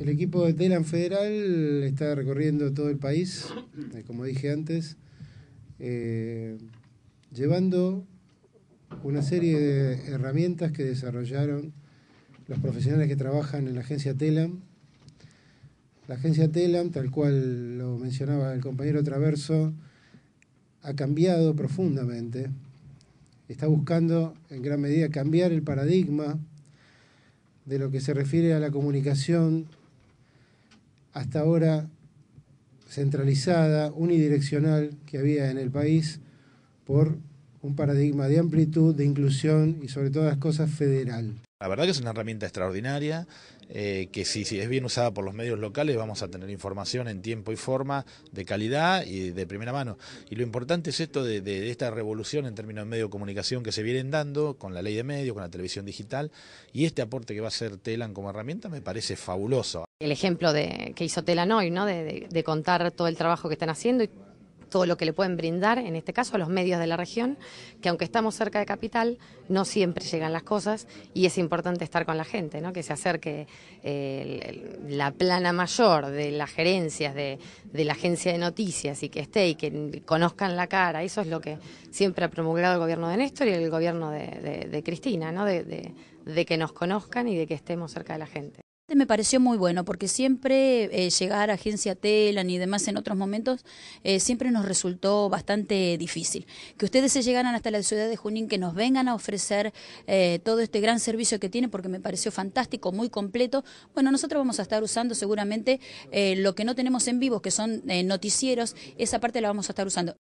El equipo de TELAM Federal está recorriendo todo el país, eh, como dije antes, eh, llevando una serie de herramientas que desarrollaron los profesionales que trabajan en la agencia Telam. La agencia Telam, tal cual lo mencionaba el compañero Traverso, ha cambiado profundamente. Está buscando en gran medida cambiar el paradigma de lo que se refiere a la comunicación hasta ahora centralizada, unidireccional que había en el país por un paradigma de amplitud, de inclusión y sobre todas las cosas federal. La verdad que es una herramienta extraordinaria, eh, que si, si, es bien usada por los medios locales vamos a tener información en tiempo y forma, de calidad y de primera mano. Y lo importante es esto de, de, esta revolución en términos de medio de comunicación que se vienen dando con la ley de medios, con la televisión digital, y este aporte que va a hacer Telan como herramienta me parece fabuloso. El ejemplo de, que hizo Telan hoy, ¿no? de, de contar todo el trabajo que están haciendo y todo lo que le pueden brindar, en este caso a los medios de la región, que aunque estamos cerca de Capital, no siempre llegan las cosas y es importante estar con la gente, ¿no? que se acerque eh, la plana mayor de las gerencias, de, la agencia de noticias y que esté y que conozcan la cara. Eso es lo que siempre ha promulgado el gobierno de Néstor y el gobierno de, de Cristina, ¿no? de que nos conozcan y de que estemos cerca de la gente me pareció muy bueno porque siempre eh, llegar a agencia Telan y demás en otros momentos eh, siempre nos resultó bastante difícil. Que ustedes se llegaran hasta la ciudad de Junín, que nos vengan a ofrecer eh, todo este gran servicio que tiene porque me pareció fantástico, muy completo. Bueno, nosotros vamos a estar usando seguramente lo que no tenemos en vivo, que son noticieros, esa parte la vamos a estar usando.